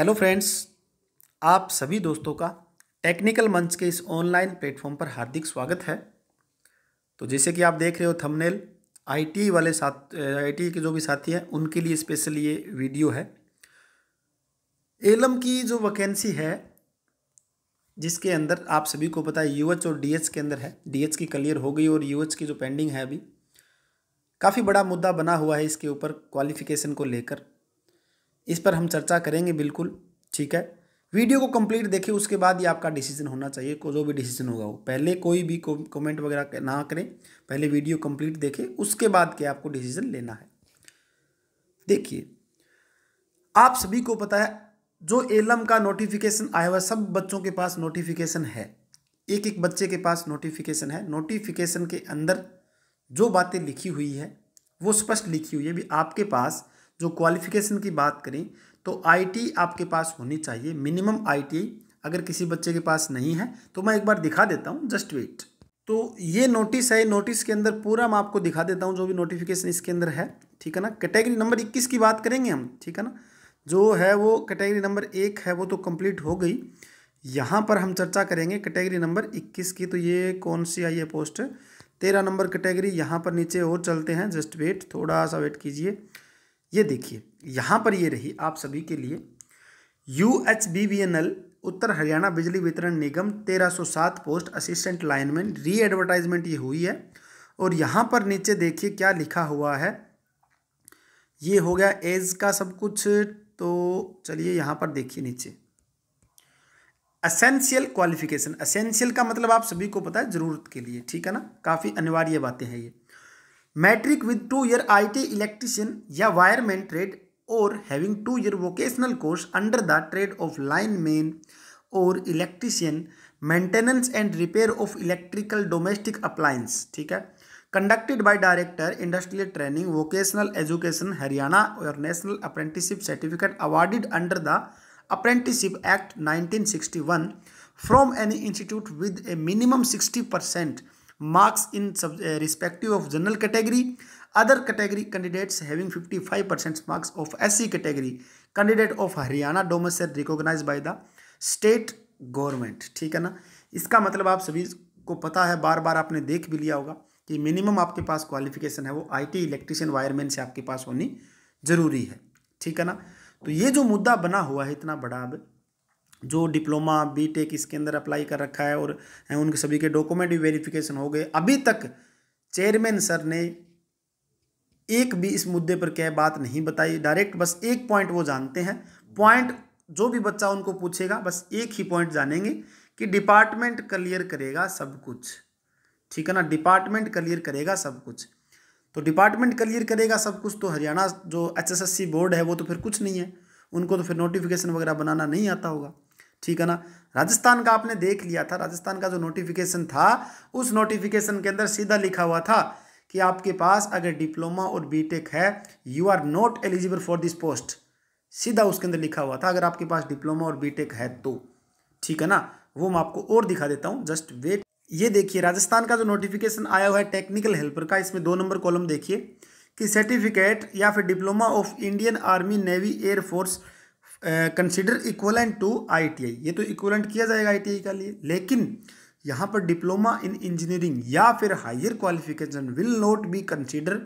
hello friends आप सभी दोस्तों का टेक्निकल मंच के इस ऑनलाइन प्लेटफॉर्म पर हार्दिक स्वागत है तो जैसे कि आप देख रहे हो थंबनेल आईटी वाले साथ आईटी के जो भी साथी हैं उनके लिए स्पेशल ये वीडियो है एलम की जो वैकेंसी है जिसके अंदर आप सभी को पता है यूएच और डीएच के अंदर है डीएच की क्लियर हो गई और यूएच की जो पेंडिंग है अभी काफ़ी बड़ा मुद्दा बना हुआ है इसके ऊपर क्वालिफिकेशन को लेकर इस पर हम चर्चा करेंगे बिल्कुल ठीक है वीडियो को कंप्लीट देखें उसके बाद ही आपका डिसीजन होना चाहिए को जो भी डिसीजन होगा वो पहले कोई भी कमेंट वगैरह ना करें पहले वीडियो कंप्लीट देखें उसके बाद के आपको डिसीजन लेना है देखिए आप सभी को पता है जो एलम का नोटिफिकेशन आया हुआ सब बच्चों के पास नोटिफिकेशन है एक एक बच्चे के पास नोटिफिकेशन है नोटिफिकेशन के अंदर जो बातें लिखी हुई है वो स्पष्ट लिखी हुई है भी आपके पास जो क्वालिफिकेशन की बात करें तो आई आपके पास होनी चाहिए मिनिमम आई अगर किसी बच्चे के पास नहीं है तो मैं एक बार दिखा देता हूँ जस्ट वेट तो ये नोटिस है नोटिस के अंदर पूरा मैं आपको दिखा देता हूँ जो भी नोटिफिकेशन इसके अंदर है ठीक है ना कैटेगरी नंबर इक्कीस की बात करेंगे हम ठीक है ना जो है वो कैटेगरी नंबर एक है वो तो कंप्लीट हो गई यहाँ पर हम चर्चा करेंगे कैटेगरी नंबर इक्कीस की तो ये कौन सी आई है पोस्ट तेरह नंबर कैटेगरी यहाँ पर नीचे और चलते हैं जस्ट वेट थोड़ा सा वेट कीजिए ये देखिए यहाँ पर ये रही आप सभी के लिए U H B V N L Uttar Haryana Bijli Vitran Nigam 1307 post assistant lineman re advertisement ये हुई है और यहाँ पर नीचे देखिए क्या लिखा हुआ है ये हो गया एज का सब कुछ तो चलिए यहाँ पर देखिए नीचे असेंशियल क्वालिफिकेशन असेंशियल का मतलब आप सभी को पता है ज़रूरत के लिए ठीक है ना काफ़ी अनिवार्य बातें हैं ये matric with two year T electrician or wireman trade और having two year vocational course under the trade of line man और electrician maintenance and repair of electrical domestic appliances ठीक है conducted by director industrial training vocational education Haryana और national apprenticeship certificate awarded under the apprenticeship act nineteen sixty one from any institute with a minimum sixty percent marks in sub, uh, respective of general category other category candidates having 55% marks of SC category candidate of Haryana domicile recognized by the state government ठीक है ना इसका मतलब आप सभी को पता है बार बार आपने देख भी लिया होगा कि मिनिमम आपके पास क्वालिफिकेशन है वो आईटी इलेक्ट्रिशियन वायरमैन से आपके पास होनी ज़रूरी है ठीक है ना तो ये जो मुद्दा बना हुआ है इतना बड़ा अब जो डिप्लोमा बीटेक इसके अंदर अप्लाई कर रखा है और उनके सभी के डॉक्यूमेंट भी वेरिफिकेशन हो गए अभी तक चेयरमैन सर ने एक भी इस मुद्दे पर क्या बात नहीं बताई डायरेक्ट बस एक पॉइंट वो जानते हैं पॉइंट जो भी बच्चा उनको पूछेगा बस एक ही पॉइंट जानेंगे कि डिपार्टमेंट क्लियर करेगा सब कुछ ठीक है ना डिपार्टमेंट क्लियर करेगा सब कुछ तो डिपार्टमेंट क्लियर करेगा सब कुछ तो हरियाणा जो एचएसएससी बोर्ड है वो तो फिर कुछ नहीं है उनको तो फिर नोटिफिकेशन वगैरह बनाना नहीं आता होगा ठीक है ना राजस्थान का आपने देख लिया था राजस्थान का जो नोटिफिकेशन था उस नोटिफिकेशन के अंदर सीधा लिखा हुआ था कि आपके पास अगर डिप्लोमा और बीटेक है you are not eligible for this post सीधा उसके अंदर लिखा हुआ था अगर आपके पास डिप्लोमा और बीटेक है तो ठीक है ना वो मैं आपको और दिखा देता हूँ जस्ट वेट ये देखिए राजस्थान का जो नोटिफिकेशन आया हुआ है टेक्निकल हेल्पर का इसमें दो नंबर कॉलम देखिए कि सर्टिफिकेट या फिर diploma of Indian army navy air force force consider equivalent to ITI ये तो इक्वलेंट किया जाएगा आईटीआई का लिए लेकिन यहाँ पर डिप्लोमा इन इंजीनियरिंग या फिर higher qualification will not be consider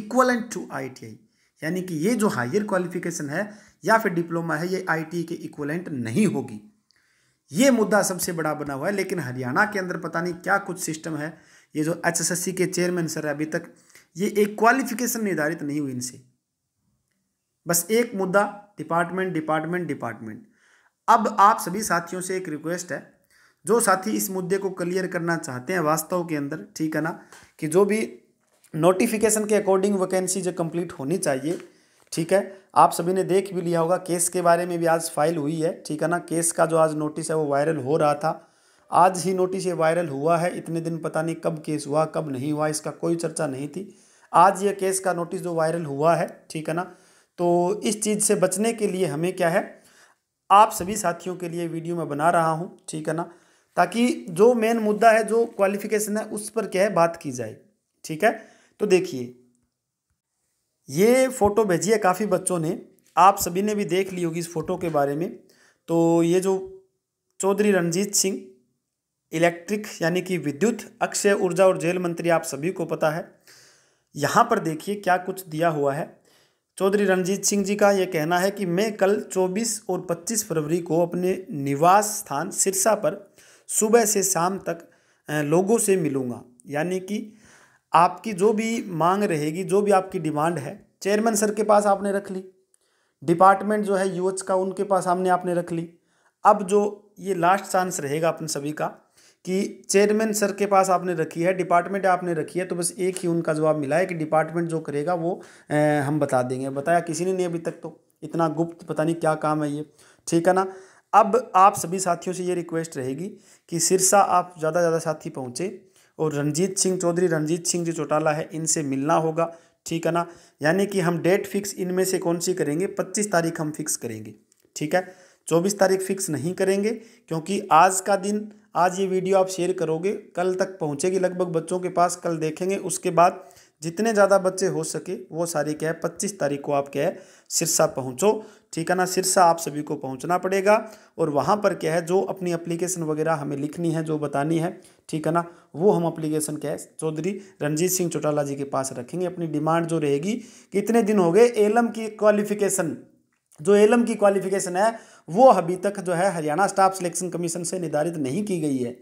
equivalent to ITI यानी कि ये जो हायर क्वालिफिकेशन है या फिर डिप्लोमा है ये आई के इक्वलेंट नहीं होगी ये मुद्दा सबसे बड़ा बना हुआ है लेकिन हरियाणा के अंदर पता नहीं क्या कुछ सिस्टम है ये जो सी के चेयरमैन सर है अभी तक ये एक क्वालिफिकेशन निर्धारित नहीं हुई इनसे बस एक मुद्दा डिपार्टमेंट डिपार्टमेंट डिपार्टमेंट अब आप सभी साथियों से एक रिक्वेस्ट है जो साथी इस मुद्दे को क्लियर करना चाहते हैं वास्तव के अंदर ठीक है ना कि जो भी नोटिफिकेशन के अकॉर्डिंग वैकेंसी जो कंप्लीट होनी चाहिए ठीक है आप सभी ने देख भी लिया होगा केस के बारे में भी आज फाइल हुई है ठीक है ना केस का जो आज नोटिस है वो वायरल हो रहा था आज ही नोटिस ये वायरल हुआ है इतने दिन पता नहीं कब केस हुआ कब नहीं हुआ इसका कोई चर्चा नहीं थी आज ये केस का नोटिस जो वायरल हुआ है ठीक है ना तो इस चीज़ से बचने के लिए हमें क्या है आप सभी साथियों के लिए वीडियो मैं बना रहा हूँ ठीक है ना ताकि जो मेन मुद्दा है जो क्वालिफिकेशन है उस पर क्या है बात की जाए ठीक है तो देखिए ये फ़ोटो भेजी है काफ़ी बच्चों ने आप सभी ने भी देख ली होगी इस फ़ोटो के बारे में तो ये जो चौधरी रणजीत सिंह इलेक्ट्रिक यानी कि विद्युत अक्षय ऊर्जा और जेल मंत्री आप सभी को पता है यहाँ पर देखिए क्या कुछ दिया हुआ है चौधरी रणजीत सिंह जी का ये कहना है कि मैं कल 24 और 25 फरवरी को अपने निवास स्थान सिरसा पर सुबह से शाम तक लोगों से मिलूँगा यानी कि आपकी जो भी मांग रहेगी जो भी आपकी डिमांड है चेयरमैन सर के पास आपने रख ली डिपार्टमेंट जो है यूएच का उनके पास सामने आपने रख ली अब जो ये लास्ट चांस रहेगा अपन सभी का कि चेयरमैन सर के पास आपने रखी है डिपार्टमेंट आपने रखी है तो बस एक ही उनका जवाब मिला है कि डिपार्टमेंट जो करेगा वो हम बता देंगे बताया किसी ने नहीं अभी तक तो इतना गुप्त पता नहीं क्या काम है ये ठीक है ना अब आप सभी साथियों से ये रिक्वेस्ट रहेगी कि सिरसा आप ज़्यादा ज़्यादा साथी पहुँचे और रणजीत सिंह चौधरी रणजीत सिंह जो चौटाला है इनसे मिलना होगा ठीक है ना यानी कि हम डेट फिक्स इनमें से कौन सी करेंगे पच्चीस तारीख हम फिक्स करेंगे ठीक है चौबीस तारीख फिक्स नहीं करेंगे क्योंकि आज का दिन आज ये वीडियो आप शेयर करोगे कल तक पहुँचेगी लगभग बच्चों के पास कल देखेंगे उसके बाद जितने ज़्यादा बच्चे हो सके वो सारी क्या है पच्चीस तारीख को आप क्या है सिरसा पहुँचो ठीक है ना सिरसा आप सभी को पहुँचना पड़ेगा और वहाँ पर क्या है जो अपनी अप्लीकेशन वगैरह हमें लिखनी है जो बतानी है ठीक है ना वो हम अप्लीकेशन क्या है चौधरी रंजीत सिंह चौटाला जी के पास रखेंगे अपनी डिमांड जो रहेगी कितने दिन हो गए एलम की क्वालिफिकेशन जो एलम की क्वालिफिकेशन है वो अभी तक जो है हरियाणा स्टाफ सिलेक्शन कमीशन से निर्धारित नहीं की गई है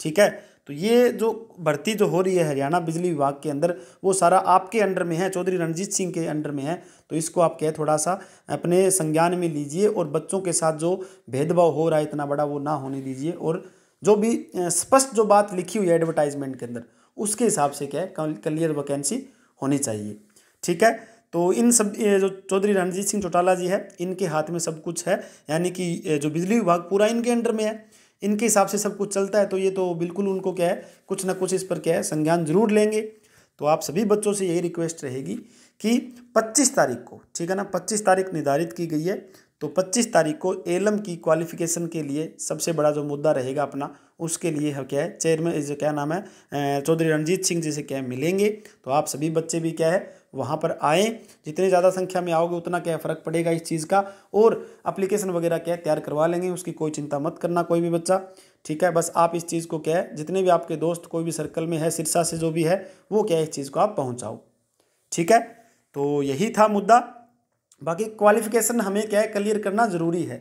ठीक है तो ये जो भर्ती जो हो रही है हरियाणा बिजली विभाग के अंदर वो सारा आपके अंडर में है चौधरी रणजीत सिंह के अंडर में है तो इसको आप क्या थोड़ा सा अपने संज्ञान में लीजिए और बच्चों के साथ जो भेदभाव हो रहा है इतना बड़ा वो ना होने दीजिए और जो भी स्पष्ट जो बात लिखी हुई है एडवर्टाइजमेंट के अंदर उसके हिसाब से क्या है क्लियर वैकेंसी होनी चाहिए ठीक है तो इन सब जो चौधरी रणजीत सिंह चौटाला जी है इनके हाथ में सब कुछ है यानी कि जो बिजली विभाग पूरा इनके अंडर में है इनके हिसाब से सब कुछ चलता है तो ये तो बिल्कुल उनको क्या है कुछ ना कुछ इस पर क्या है संज्ञान जरूर लेंगे तो आप सभी बच्चों से यही रिक्वेस्ट रहेगी कि 25 तारीख को ठीक है ना 25 तारीख निर्धारित की गई है तो 25 तारीख को एलम की क्वालिफिकेशन के लिए सबसे बड़ा जो मुद्दा रहेगा अपना उसके लिए है क्या है चेयरमैन जो क्या नाम है चौधरी रणजीत सिंह जी से क्या मिलेंगे तो आप सभी बच्चे भी क्या है वहाँ पर आएँ जितने ज़्यादा संख्या में आओगे उतना क्या फ़र्क पड़ेगा इस चीज़ का और अप्लीकेशन वगैरह क्या तैयार करवा लेंगे उसकी कोई चिंता मत करना कोई भी बच्चा ठीक है बस आप इस चीज़ को क्या है जितने भी आपके दोस्त कोई भी सर्कल में है सिरसा से जो भी है वो क्या है इस चीज़ को आप पहुँचाओ ठीक है तो यही था मुद्दा बाकी क्वालिफिकेशन हमें क्या है क्लियर करना ज़रूरी है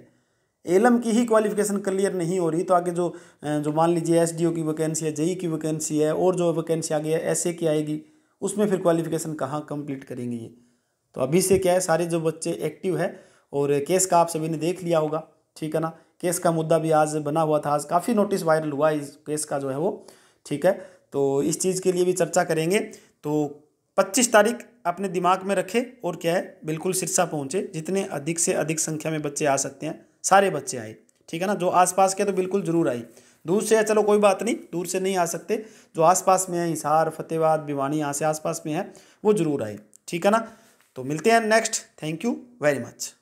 एलम की ही क्वालिफिकेशन क्लियर नहीं हो रही तो आगे जो जो मान लीजिए एसडीओ की वैकेंसी है जेई e की वैकेंसी है और जो वैकेंसी आ गई है ऐसे की आएगी उसमें फिर क्वालिफिकेशन कहाँ कंप्लीट करेंगे ये तो अभी से क्या है सारे जो बच्चे एक्टिव है और केस का आप सभी ने देख लिया होगा ठीक है ना केस का मुद्दा भी आज बना हुआ था आज काफ़ी नोटिस वायरल हुआ इस केस का जो है वो ठीक है तो इस चीज़ के लिए भी चर्चा करेंगे तो पच्चीस तारीख अपने दिमाग में रखें और क्या है बिल्कुल सिरसा पहुँचे जितने अधिक से अधिक संख्या में बच्चे आ सकते हैं सारे बच्चे आए ठीक है ना जो आसपास के तो बिल्कुल ज़रूर आए दूर से है चलो कोई बात नहीं दूर से नहीं आ सकते जो आसपास में है हिसार फतेहबाद भिवानी यहाँ से आसपास में है वो ज़रूर आए ठीक है ना तो मिलते हैं next thank you very much